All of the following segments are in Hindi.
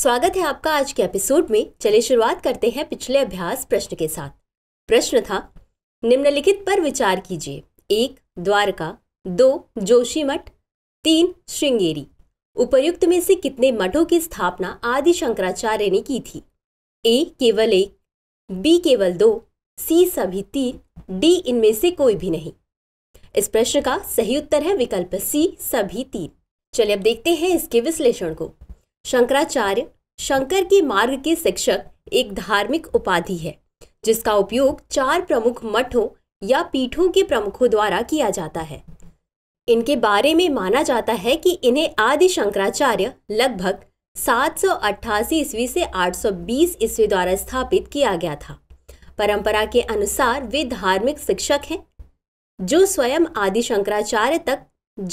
स्वागत है आपका आज के एपिसोड में चलिए शुरुआत करते हैं पिछले अभ्यास प्रश्न के साथ प्रश्न था निम्नलिखित पर विचार कीजिए एक द्वारका दो जोशी मठ तीन श्रृंगेरी उपयुक्त में से कितने मठों की स्थापना आदि शंकराचार्य ने की थी ए केवल एक बी केवल दो सी सभी तीन डी इनमें से कोई भी नहीं इस प्रश्न का सही उत्तर है विकल्प सी सभी तीन चलिए अब देखते हैं इसके विश्लेषण को शंकराचार्य शंकर के मार्ग के शिक्षक एक धार्मिक उपाधि है जिसका उपयोग चार प्रमुख मठों या पीठों के प्रमुखों द्वारा किया जाता है इनके बारे में माना जाता है कि इन्हें आदि शंकराचार्य लगभग 788 ईस्वी से 820 ईस्वी द्वारा स्थापित किया गया था परंपरा के अनुसार वे धार्मिक शिक्षक हैं जो स्वयं आदि शंकराचार्य तक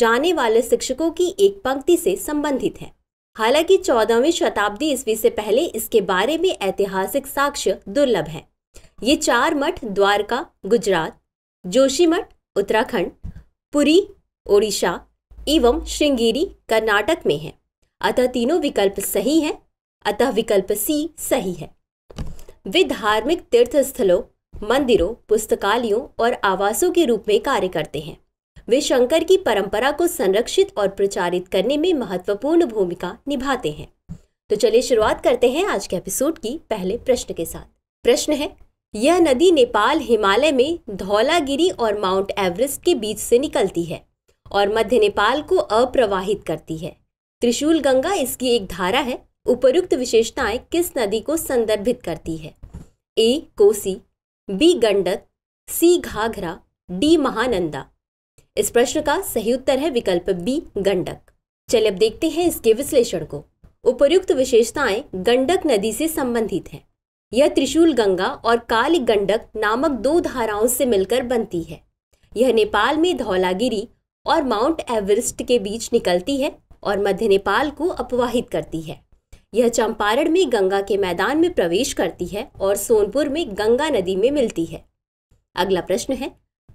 जाने वाले शिक्षकों की एक पंक्ति से संबंधित है हालांकि चौदहवी शताब्दी ईस्वी से पहले इसके बारे में ऐतिहासिक साक्ष्य दुर्लभ है ये चार मठ द्वारका गुजरात जोशीमठ उत्तराखंड पुरी ओडिशा एवं श्रृंगेरी कर्नाटक में है अतः तीनों विकल्प सही हैं अतः विकल्प सी सही है वे धार्मिक तीर्थ स्थलों मंदिरों पुस्तकालयों और आवासों के रूप में कार्य करते हैं वे शंकर की परंपरा को संरक्षित और प्रचारित करने में महत्वपूर्ण भूमिका निभाते हैं तो चलिए शुरुआत करते हैं आज के एपिसोड की पहले प्रश्न के साथ प्रश्न है यह नदी नेपाल हिमालय में धौलागिरी और माउंट एवरेस्ट के बीच से निकलती है और मध्य नेपाल को अप्रवाहित करती है त्रिशूल गंगा इसकी एक धारा है उपयुक्त विशेषताएं किस नदी को संदर्भित करती है A Kosi B Gandak C Ghaghara D Mahananda इस प्रश्न का सही उत्तर है विकल्प बी गंडक चलिए अब देखते हैं इसके विश्लेषण को उपयुक्त विशेषताएं गंडक नदी से संबंधित हैं यह त्रिशूल गंगा और काली गंडक नामक दो धाराओं से मिलकर बनती है यह नेपाल में धौलागिरी और माउंट एवरेस्ट के बीच निकलती है और मध्य नेपाल को अपवाहित करती है यह चंपारण में गंगा के मैदान में प्रवेश करती है और सोनपुर में गंगा नदी में मिलती है अगला प्रश्न है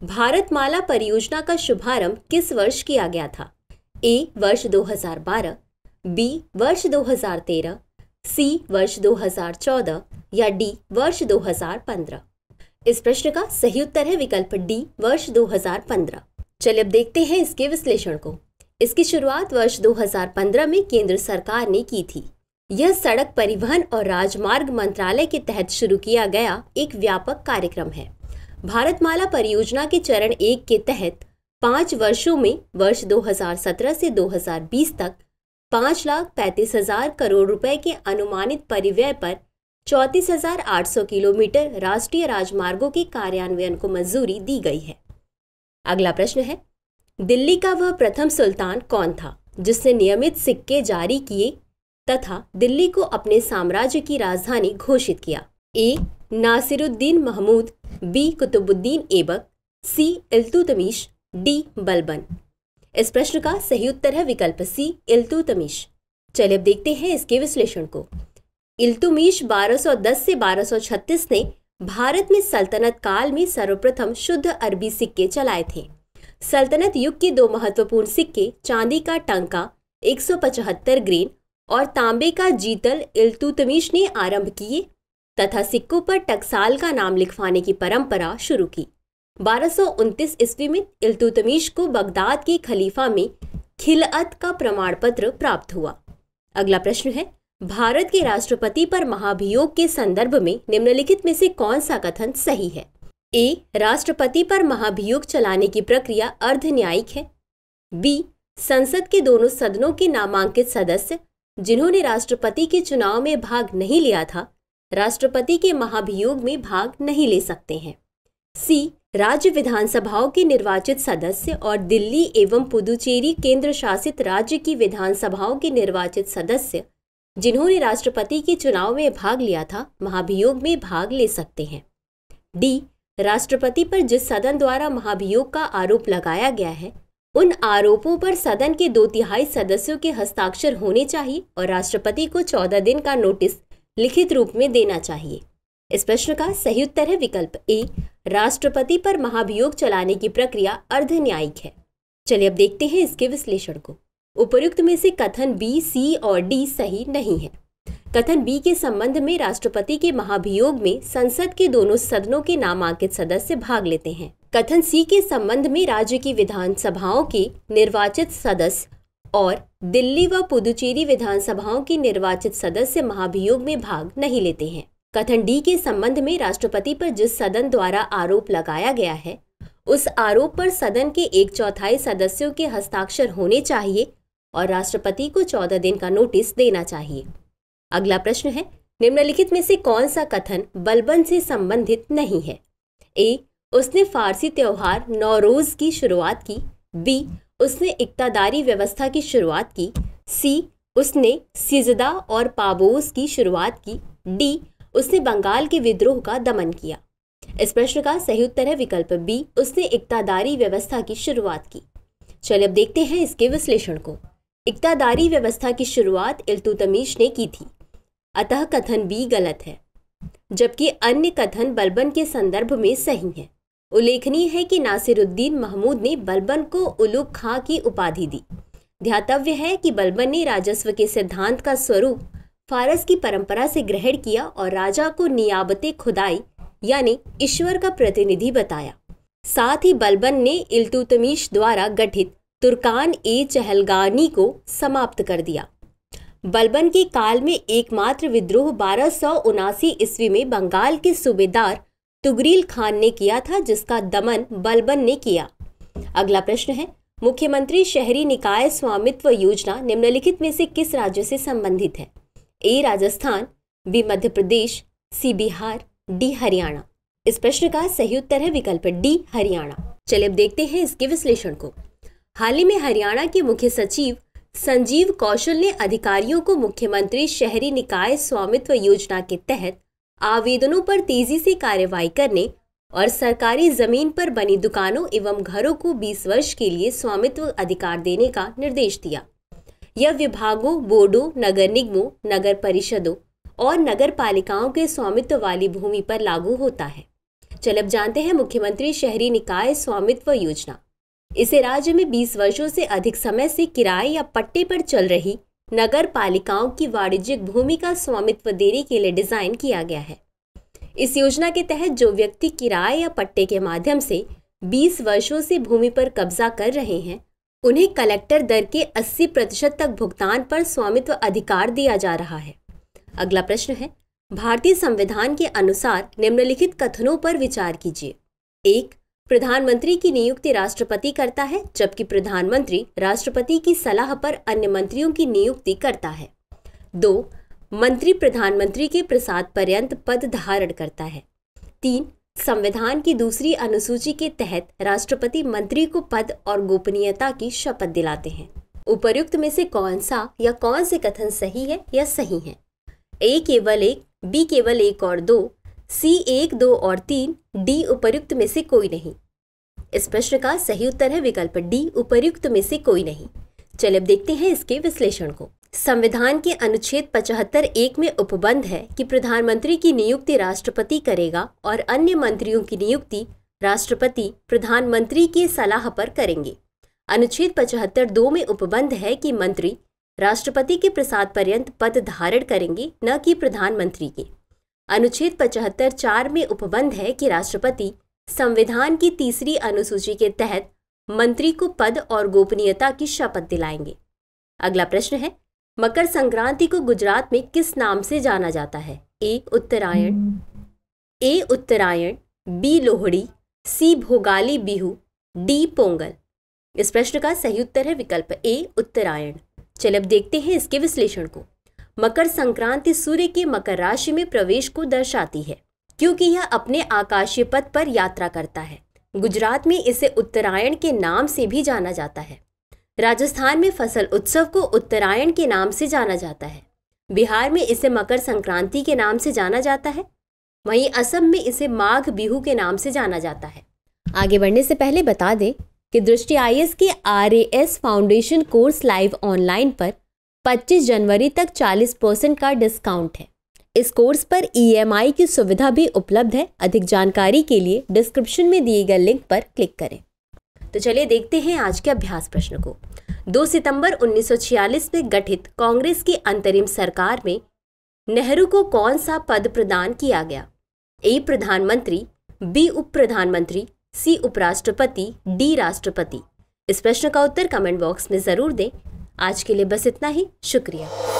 भारतमाला परियोजना का शुभारंभ किस वर्ष किया गया था ए वर्ष 2012, बी वर्ष 2013, सी वर्ष 2014 या डी वर्ष 2015? इस प्रश्न का सही उत्तर है विकल्प डी वर्ष 2015। चलिए अब देखते हैं इसके विश्लेषण को इसकी शुरुआत वर्ष 2015 में केंद्र सरकार ने की थी यह सड़क परिवहन और राजमार्ग मंत्रालय के तहत शुरू किया गया एक व्यापक कार्यक्रम है भारतमाला परियोजना के चरण एक के तहत पाँच वर्षों में वर्ष 2017 से 2020 तक पाँच लाख पैंतीस हजार करोड़ रुपए के अनुमानित परिव्यय पर चौंतीस हजार आठ सौ किलोमीटर राष्ट्रीय राजमार्गों के कार्यान्वयन को मंजूरी दी गई है अगला प्रश्न है दिल्ली का वह प्रथम सुल्तान कौन था जिसने नियमित सिक्के जारी किए तथा दिल्ली को अपने साम्राज्य की राजधानी घोषित किया A Nasiruddin Mahmud B Qutbuddin Aibak C Iltutmish D Balban इस प्रश्न का सही उत्तर है विकल्प सी इल्तुतमीश चलिए अब देखते हैं इसके विश्लेषण को इल्तुमीश 1210 से 1236 ने भारत में सल्तनत काल में सर्वप्रथम शुद्ध अरबी सिक्के चलाए थे सल्तनत युग के दो महत्वपूर्ण सिक्के चांदी का टंका 175 ग्रेन और तांबे का जीतल इल्तुतमीश ने आरंभ किए तथा सिक्कों पर टकसाल का नाम लिखवाने की परंपरा शुरू की बारह सौ ईस्वी में इल्तुतमीश को बगदाद के खलीफा में खिलअत का प्रमाण पत्र प्राप्त हुआ अगला प्रश्न है भारत के राष्ट्रपति पर महाभियोग के संदर्भ में निम्नलिखित में से कौन सा कथन सही है ए राष्ट्रपति पर महाभियोग चलाने की प्रक्रिया अर्ध न्यायिक है बी संसद के दोनों सदनों के नामांकित सदस्य जिन्होंने राष्ट्रपति के चुनाव में भाग नहीं लिया था राष्ट्रपति के महाभियोग में भाग नहीं ले सकते हैं सी राज्य विधानसभाओं के निर्वाचित सदस्य और दिल्ली एवं पुदुचेरी केंद्र शासित राज्य की विधानसभाओं के निर्वाचित सदस्य जिन्होंने राष्ट्रपति के चुनाव में भाग लिया था महाभियोग में भाग ले सकते हैं डी राष्ट्रपति पर जिस सदन द्वारा महाभियोग का आरोप लगाया गया है उन आरोपों पर सदन के दो तिहाई सदस्यों के हस्ताक्षर होने चाहिए और राष्ट्रपति को चौदह दिन का नोटिस लिखित रूप में देना चाहिए इस प्रश्न का सही उत्तर है विकल्प ए राष्ट्रपति पर महाभियोग चलाने की प्रक्रिया अर्ध न्यायिक है चलिए अब देखते हैं इसके विश्लेषण को उपयुक्त में से कथन बी सी और डी सही नहीं है कथन बी के संबंध में राष्ट्रपति के महाभियोग में संसद के दोनों सदनों के नामांकित सदस्य भाग लेते हैं कथन सी के संबंध में राज्य की विधानसभाओं के निर्वाचित सदस्य और दिल्ली व पुदुचेरी विधानसभाओं के निर्वाचित सदस्य महाभियोग में भाग नहीं लेते हैं कथन डी के संबंध में राष्ट्रपति पर जिस सदन द्वारा आरोप लगाया गया है उस आरोप पर सदन के एक चौथाई सदस्यों के हस्ताक्षर होने चाहिए और राष्ट्रपति को चौदह दिन का नोटिस देना चाहिए अगला प्रश्न है निम्नलिखित में से कौन सा कथन बलबन से संबंधित नहीं है ए उसने फारसी त्यौहार नौरोज की शुरुआत की बी उसने इकतादारी व्यवस्था की शुरुआत की सी उसने सिजदा और पाबोस की शुरुआत की डी उसने बंगाल के विद्रोह का दमन किया इस प्रश्न का सही उत्तर है विकल्प बी उसने इकतादारी व्यवस्था की शुरुआत की चलिए अब देखते हैं इसके विश्लेषण को इकतादारी व्यवस्था की शुरुआत इल्तुतमीश ने की थी अतः कथन बी गलत है जबकि अन्य कथन बलबन के संदर्भ में सही है उल्लेखनीय है कि नासिरुद्दीन महमूद ने बलबन को उलूक खां की उपाधि दी ध्यातव्य है कि बलबन ने राजस्व के सिद्धांत का स्वरूप फारस की परंपरा से ग्रहण किया और राजा को नियाबत खुदाई यानी ईश्वर का प्रतिनिधि बताया साथ ही बलबन ने इल्तुतमीश द्वारा गठित तुर्कान ए चहलगानी को समाप्त कर दिया बलबन के काल में एकमात्र विद्रोह बारह ईस्वी में बंगाल के सूबेदार तुगरील खान ने किया था जिसका दमन बलबन ने किया अगला प्रश्न है मुख्यमंत्री शहरी निकाय स्वामित्व योजना निम्नलिखित में से किस राज्य से संबंधित है A Rajasthan B Madhya Pradesh C Bihar D Haryana इस प्रश्न का सही उत्तर है विकल्प डी हरियाणा चलिए अब देखते हैं इसके विश्लेषण को हाल ही में हरियाणा के मुख्य सचिव संजीव कौशल ने अधिकारियों को मुख्यमंत्री शहरी निकाय स्वामित्व योजना के तहत आवेदनों पर तेजी से कार्यवाही करने और सरकारी जमीन पर बनी दुकानों एवं घरों को 20 वर्ष के लिए स्वामित्व अधिकार देने का निर्देश दिया यह विभागों बोर्डों नगर निगमों नगर परिषदों और नगर पालिकाओं के स्वामित्व वाली भूमि पर लागू होता है चल अब जानते हैं मुख्यमंत्री शहरी निकाय स्वामित्व योजना इसे राज्य में 20 वर्षों से अधिक समय से किराए या पट्टे पर चल रही नगर पालिकाओं की वाणिज्यिक भूमि का स्वामित्व देने के लिए डिजाइन किया गया है इस योजना के तहत जो व्यक्ति किराए या पट्टे के माध्यम से 20 वर्षों से भूमि पर कब्जा कर रहे हैं उन्हें कलेक्टर दर के 80 प्रतिशत तक भुगतान पर स्वामित्व अधिकार दिया जा रहा है अगला प्रश्न है भारतीय संविधान के अनुसार निम्नलिखित कथनों पर विचार कीजिए एक प्रधानमंत्री की नियुक्ति राष्ट्रपति करता है जबकि प्रधानमंत्री राष्ट्रपति की सलाह पर अन्य मंत्रियों की नियुक्ति करता है दो मंत्री प्रधानमंत्री के प्रसाद पर्यंत पद धारण करता है तीन संविधान की दूसरी अनुसूची के तहत राष्ट्रपति मंत्री को पद और गोपनीयता की शपथ दिलाते हैं उपर्युक्त में से कौन सा या कौन से कथन सही है या सही है ए केवल एक बी केवल एक और दो सी एक दो और तीन डी उपर्युक्त में से कोई नहीं इस प्रश्न का सही उत्तर है विकल्प डी उपर्युक्त में से कोई नहीं चलिए अब देखते हैं इसके विश्लेषण को संविधान के अनुच्छेद पचहत्तर एक में उपबंध है कि प्रधानमंत्री की नियुक्ति राष्ट्रपति करेगा और अन्य मंत्रियों की नियुक्ति राष्ट्रपति प्रधानमंत्री के सलाह पर करेंगे अनुच्छेद पचहत्तर दो में उपबंध है कि मंत्री राष्ट्रपति के प्रसाद पर्यंत पद धारण करेंगे न कि प्रधानमंत्री के अनुच्छेद पचहत्तर चार में उपबंध है कि राष्ट्रपति संविधान की तीसरी अनुसूची के तहत मंत्री को पद और गोपनीयता की शपथ दिलाएंगे अगला प्रश्न है मकर संक्रांति को गुजरात में किस नाम से जाना जाता है A Uttarayan A Uttarayan B Lohri C Bhogali Bihu D Pongal इस प्रश्न का सही उत्तर है विकल्प ए उत्तरायण चलिए अब देखते हैं इसके विश्लेषण को मकर संक्रांति सूर्य के मकर राशि में प्रवेश को दर्शाती है क्योंकि यह अपने आकाशीय पथ पर यात्रा करता है गुजरात में इसे उत्तरायण के नाम से भी जाना जाता है राजस्थान में फसल उत्सव को उत्तरायण के नाम से जाना जाता है बिहार में इसे मकर संक्रांति के नाम से जाना जाता है वहीं असम में इसे माघ बिहू के नाम से जाना जाता है आगे बढ़ने से पहले बता दें कि दृष्टि आई के आर फाउंडेशन कोर्स लाइव ऑनलाइन पर 25 जनवरी तक 40 परसेंट का डिस्काउंट है इस कोर्स पर ई e की सुविधा भी उपलब्ध है अधिक जानकारी के लिए डिस्क्रिप्शन में दिए गए लिंक पर क्लिक करें तो चलिए देखते हैं आज के अभ्यास प्रश्न को 2 सितंबर 1946 में गठित कांग्रेस की अंतरिम सरकार में नेहरू को कौन सा पद प्रदान किया गया ए प्रधानमंत्री बी उप प्रधानमंत्री सी उपराष्ट्रपति डी राष्ट्रपति इस प्रश्न का उत्तर कमेंट बॉक्स में ज़रूर दें आज के लिए बस इतना ही शुक्रिया